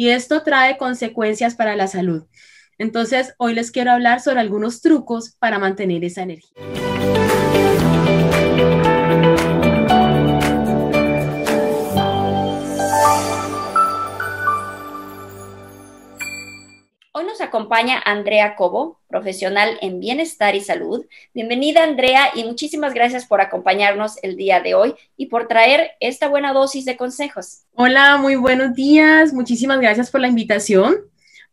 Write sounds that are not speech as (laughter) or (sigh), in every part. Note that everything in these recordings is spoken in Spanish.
y esto trae consecuencias para la salud. Entonces, hoy les quiero hablar sobre algunos trucos para mantener esa energía. nos acompaña Andrea Cobo, profesional en bienestar y salud. Bienvenida Andrea y muchísimas gracias por acompañarnos el día de hoy y por traer esta buena dosis de consejos. Hola, muy buenos días. Muchísimas gracias por la invitación.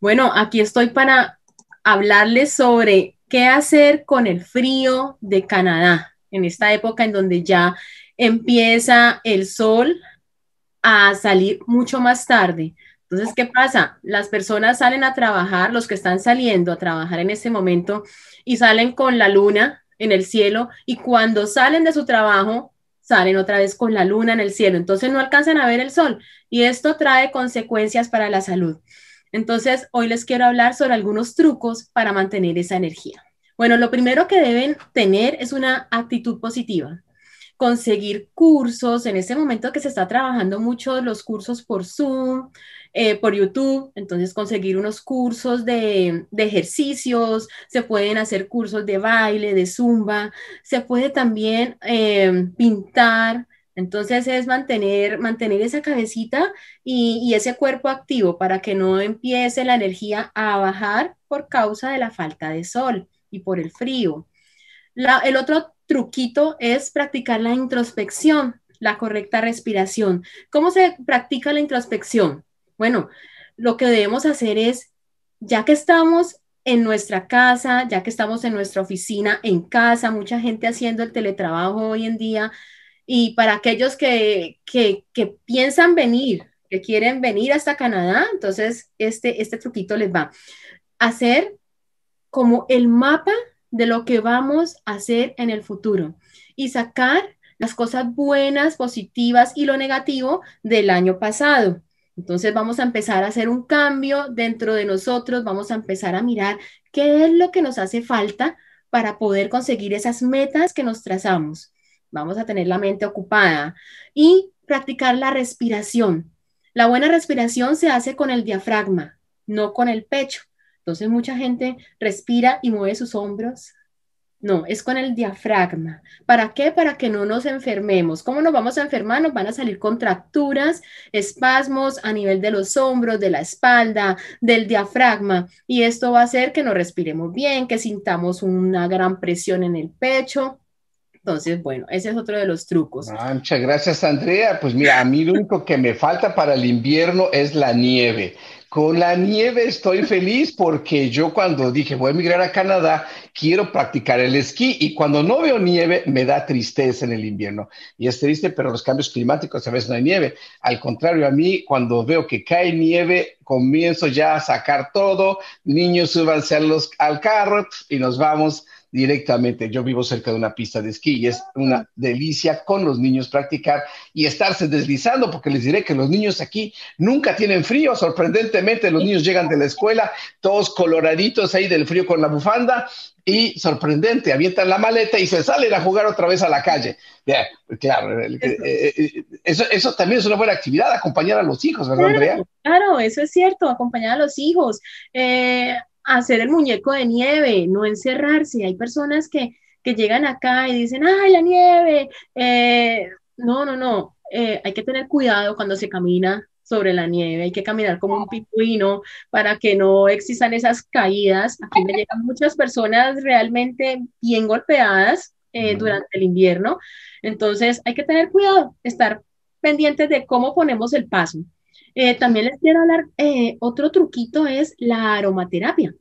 Bueno, aquí estoy para hablarles sobre qué hacer con el frío de Canadá en esta época en donde ya empieza el sol a salir mucho más tarde. Entonces, ¿qué pasa? Las personas salen a trabajar, los que están saliendo a trabajar en ese momento, y salen con la luna en el cielo, y cuando salen de su trabajo, salen otra vez con la luna en el cielo, entonces no alcanzan a ver el sol, y esto trae consecuencias para la salud. Entonces, hoy les quiero hablar sobre algunos trucos para mantener esa energía. Bueno, lo primero que deben tener es una actitud positiva conseguir cursos. En este momento que se está trabajando mucho los cursos por Zoom, eh, por YouTube, entonces conseguir unos cursos de, ejercicios, se pueden hacer cursos de baile, de zumba, se puede también em, pintar. Entonces es mantener, mantener esa cabecita y, ese cuerpo activo para que no empiece la energía a bajar por causa de la falta de sol y por el frío. el otro truquito es practicar la introspección, la correcta respiración. ¿Cómo se practica la introspección? Bueno, lo que debemos hacer es, ya que estamos en nuestra casa, ya que estamos en nuestra oficina, en casa, mucha gente haciendo el teletrabajo hoy en día, y para aquellos que, que, piensan venir, que quieren venir hasta Canadá, entonces este, este truquito les va. a Hacer como el mapa de lo que vamos a hacer en el futuro y sacar las cosas buenas, positivas y lo negativo del año pasado. Entonces vamos a empezar a hacer un cambio dentro de nosotros, vamos a empezar a mirar qué es lo que nos hace falta para poder conseguir esas metas que nos trazamos. Vamos a tener la mente ocupada y practicar la respiración. La buena respiración se hace con el diafragma, no con el pecho. Entonces mucha gente respira y mueve sus hombros. No, es con el diafragma. ¿Para qué? Para que no nos enfermemos. ¿Cómo nos vamos a enfermar? Nos van a salir contracturas, espasmos a nivel de los hombros, de la espalda, del diafragma. Y esto va a hacer que no respiremos bien, que sintamos una gran presión en el pecho. Entonces, bueno, ese es otro de los trucos. muchas gracias, Andrea. Pues mira, a mí lo único que me falta para el invierno es la nieve. Con la nieve estoy feliz porque yo cuando dije voy a emigrar a Canadá, quiero practicar el esquí y cuando no veo nieve me da tristeza en el invierno. Y es triste, pero los cambios climáticos a veces no hay nieve. Al contrario, a mí cuando veo que cae nieve, comienzo ya a sacar todo, niños súbanse a los, al carro y nos vamos directamente. Yo vivo cerca de una pista de esquí y es una ah. delicia con los niños practicar y estarse deslizando, porque les diré que los niños aquí nunca tienen frío. Sorprendentemente, los niños llegan de la escuela todos coloraditos ahí del frío con la bufanda y sorprendente, avientan la maleta y se salen a jugar otra vez a la calle. claro, eh, eh, eso, eso, también es una buena actividad, acompañar a los hijos, ¿verdad, Andrea? Claro, eso es cierto, acompañar a los hijos. Eh, hacer el muñeco de nieve, no encerrarse. Hay personas que, llegan acá y dicen, ¡ay, la nieve! Eh, no, no, no. Eh, hay que tener cuidado cuando se camina sobre la nieve, hay que caminar como un pingüino para que no existan esas caídas. Aquí me llegan muchas personas realmente bien golpeadas eh, durante el invierno, entonces hay que tener cuidado, estar pendientes de cómo ponemos el paso. Eh, también les quiero hablar, eh, otro truquito es la aromaterapia.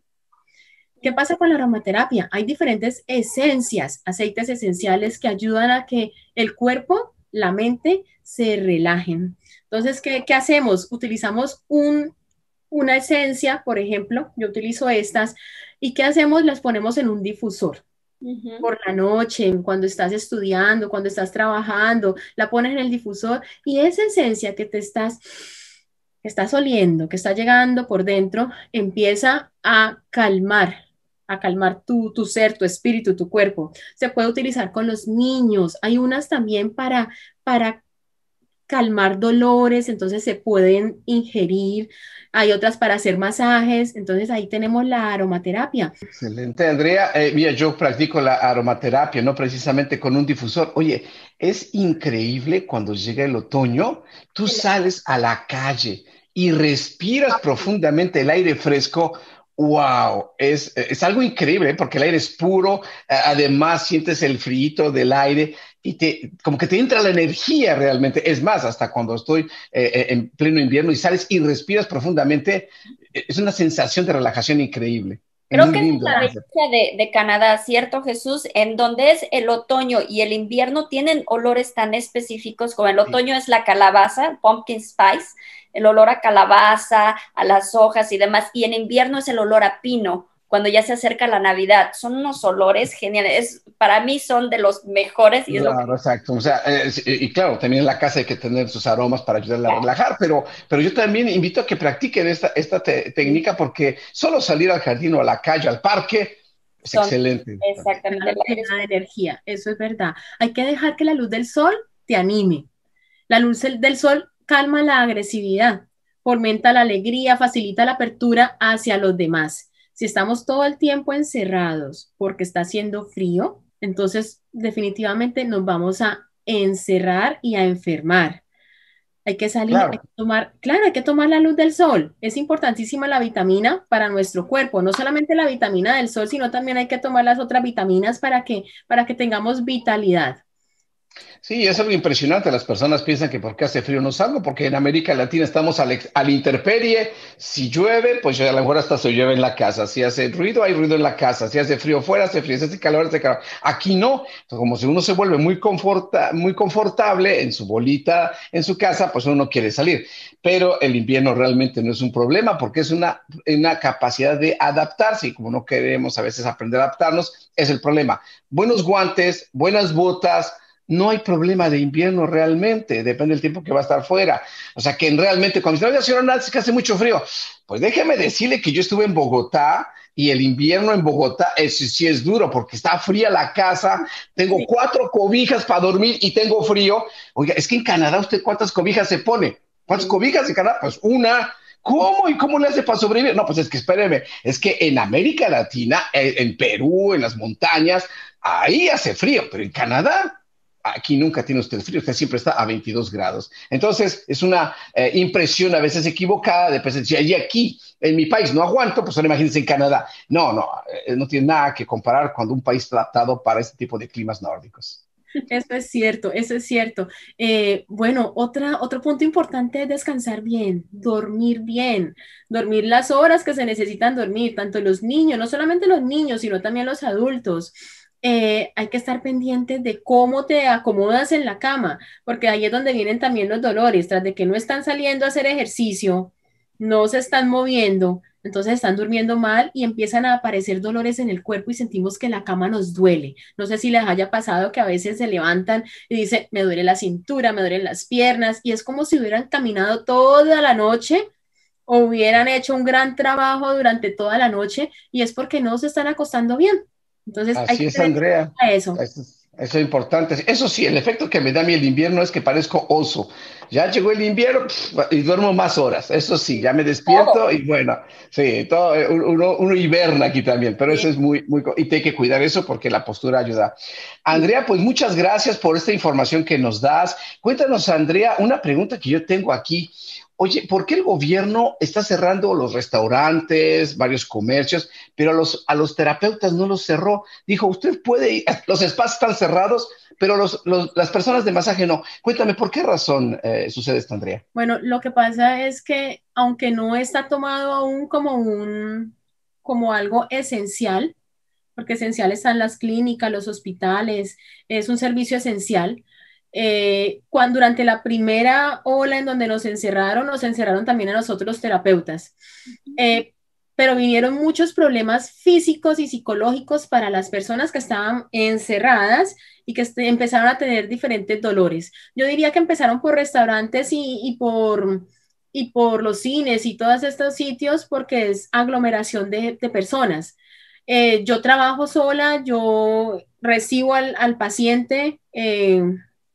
¿Qué pasa con la aromaterapia? Hay diferentes esencias, aceites esenciales que ayudan a que el cuerpo, la mente se relajen. Entonces, ¿qué, hacemos? Utilizamos una esencia, por ejemplo, yo utilizo estas, ¿y qué hacemos? Las ponemos en un difusor. Por la noche, cuando estás estudiando, cuando estás trabajando, la pones en el difusor y esa esencia que te estás Está estás oliendo, que está llegando por dentro, empieza a calmar a calmar tu, tu ser, tu espíritu, tu cuerpo. Se puede utilizar con los niños. Hay unas también para, para calmar dolores, entonces se pueden ingerir. Hay otras para hacer masajes, entonces ahí tenemos la aromaterapia. Excelente, Andrea. Eh, mira, yo practico la aromaterapia, no precisamente con un difusor. Oye, es increíble cuando llega el otoño, tú sales a la calle y respiras profundamente el aire fresco, wow, es, algo increíble ¿eh? porque el aire es puro, además sientes el frío del aire y te, como que te entra la energía realmente. Es más, hasta cuando estoy eh, eh, en pleno invierno y sales y respiras profundamente, e, es una sensación de relajación increíble. Creo que es la belleza de, Canadá, ¿cierto, Jesús? En donde es el otoño y el invierno tienen olores tan específicos como el otoño es la calabaza, pumpkin spice, el olor a calabaza, a las hojas y demás, y en invierno es el olor a pino cuando ya se acerca la Navidad. Son unos olores geniales. para mí son de los mejores. claro, exacto. O sea, y claro, también en la casa hay que tener sus aromas para ayudarla a relajar, pero, pero yo también invito a que practiquen esta, técnica porque solo salir al jardín o a la calle, al parque, es excelente. Exactamente. una energía, eso es verdad. Hay que dejar que la luz del sol te anime. La luz del sol calma la agresividad, fomenta la alegría, facilita la apertura hacia los demás si estamos todo el tiempo encerrados porque está haciendo frío, entonces definitivamente nos vamos a encerrar y a enfermar. Hay que salir, hay que tomar, claro, hay que tomar la luz del sol. Es importantísima la vitamina para nuestro cuerpo, no solamente la vitamina del sol, sino también hay que tomar las otras vitaminas para que, para que tengamos vitalidad. Sí, es algo impresionante. Las personas piensan que porque hace frío no salgo, porque en América Latina estamos al, al, interperie. Si llueve, pues a lo mejor hasta se llueve en la casa. Si hace ruido, hay ruido en la casa. Si hace frío fuera, hace frío. Si hace calor, hace calor. Aquí no. como si uno se vuelve muy, conforta, muy confortable en su bolita, en su casa, pues uno no quiere salir. Pero el invierno realmente no es un problema porque es una, una capacidad de adaptarse. Y como no queremos a veces aprender a adaptarnos, es el problema. Buenos guantes, buenas botas no hay problema de invierno realmente, depende del tiempo que va a estar fuera. O sea, que realmente, cuando se la que hace mucho frío, pues déjeme decirle que yo estuve en Bogotá y el invierno en Bogotá es, sí es duro porque está fría la casa, tengo cuatro cobijas para dormir y tengo frío. Oiga, es que en Canadá usted cuántas cobijas se pone, cuántas cobijas en Canadá, pues una. ¿Cómo? ¿Y cómo le hace para sobrevivir? No, pues es que espéreme, es que en América Latina, eh, en Perú, en las montañas, ahí hace frío, pero en Canadá aquí nunca tiene usted frío, usted siempre está a 22 grados. Entonces, es una eh, impresión a veces equivocada de presencia. Y aquí, en mi país, no aguanto, pues ahora imagínense en Canadá. No, no, eh, no tiene nada que comparar cuando un país adaptado para este tipo de climas nórdicos. Eso es cierto, eso es cierto. Eh, bueno, otro punto importante es descansar bien, dormir bien, dormir las horas que se necesitan dormir, tanto los niños, no solamente los niños, sino también los adultos. Eh, hay que estar pendiente de cómo te acomodas en la cama, porque ahí es donde vienen también los dolores, tras de que no están saliendo a hacer ejercicio, no se están moviendo, entonces están durmiendo mal y empiezan a aparecer dolores en el cuerpo y sentimos que la cama nos duele. No sé si les haya pasado que a veces se levantan y dicen, me duele la cintura, me duelen las piernas, y es como si hubieran caminado toda la noche o hubieran hecho un gran trabajo durante toda la noche y es porque no se están acostando bien. Entonces, Así es, Andrea. eso. es, importante. Eso sí, el efecto que me da a mí el invierno es que parezco oso. Ya llegó el invierno y duermo más horas. Eso sí, ya me despierto y bueno, sí, todo, eh, uno, hiberna aquí también, pero eso es muy, muy... Y te hay que cuidar eso porque la postura ayuda. Andrea, pues muchas gracias por esta información que nos das. Cuéntanos, Andrea, una pregunta que yo tengo aquí oye, ¿por qué el gobierno está cerrando los restaurantes, varios comercios, pero a los, a los terapeutas no los cerró? Dijo, usted puede ir, (laughs) los espacios están cerrados, pero los, las personas de masaje no. Cuéntame, ¿por qué razón eh, sucede esto, Andrea? Bueno, lo que pasa es que aunque no está tomado aún como, un, como algo esencial, porque esencial están las clínicas, los hospitales, es un servicio esencial, eh, cuando durante la primera ola en donde nos encerraron, nos encerraron también a nosotros los terapeutas. Eh, pero vinieron muchos problemas físicos y psicológicos para las personas que estaban encerradas y que este, empezaron a tener diferentes dolores. Yo diría que empezaron por restaurantes y, por, y por los cines y todos estos sitios porque es aglomeración de, personas. Eh, yo trabajo sola, yo recibo al, paciente eh,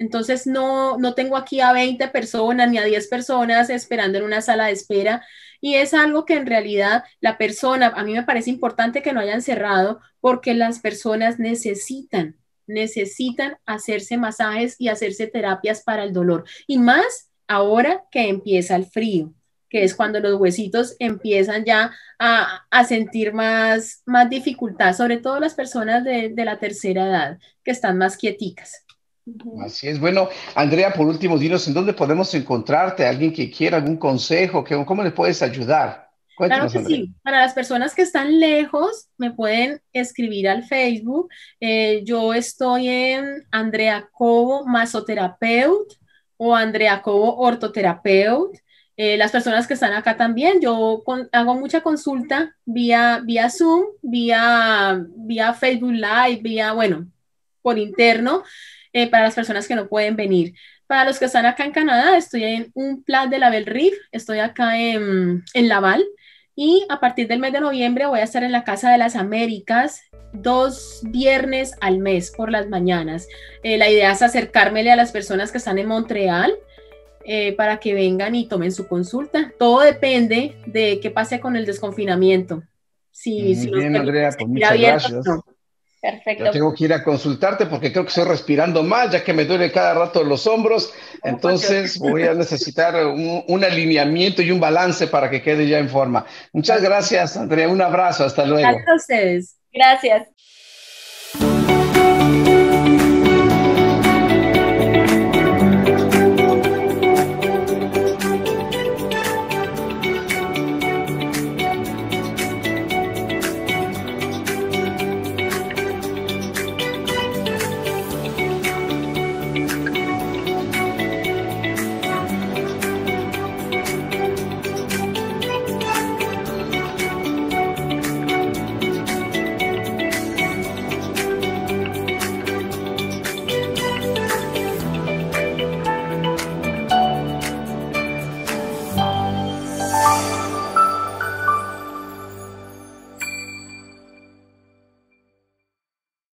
entonces no, tengo aquí a 20 personas ni a 10 personas esperando en una sala de espera y es algo que en realidad la persona, a mí me parece importante que no hayan cerrado porque las personas necesitan, necesitan hacerse masajes y hacerse terapias para el dolor y más ahora que empieza el frío que es cuando los huesitos empiezan ya a, sentir más, dificultad, sobre todo las personas de, de la tercera edad que están más quieticas. Así es. Bueno, Andrea, por último, dinos en dónde podemos encontrarte, alguien que quiera algún consejo, que, cómo le puedes ayudar. claro que sí. Para las personas que están lejos, me pueden escribir al Facebook. Eh, yo estoy en Andrea Cobo Masoterapeut o Andrea Cobo ortoterapeuta eh, las personas que están acá también, yo hago mucha consulta vía, vía Zoom, vía, vía Facebook Live, vía, bueno, por interno. Eh, para las personas que no pueden venir. Para los que están acá en Canadá, estoy en un plan de la Bell Reef, estoy acá en, en Laval y a partir del mes de noviembre voy a estar en la Casa de las Américas dos viernes al mes por las mañanas. Eh, la idea es acercármele a las personas que están en Montreal. Eh, para que vengan y tomen su consulta. Todo depende de qué pase con el desconfinamiento. Sí, sí, si bien, Andrea, pues muchas gracias. Perfecto. tengo que ir a consultarte porque creo que estoy respirando mal, ya que me duele cada rato los hombros. Entonces voy a necesitar un, alineamiento y un balance para que quede ya en forma. Muchas gracias, Andrea. Un abrazo. Hasta luego. Hasta Gracias.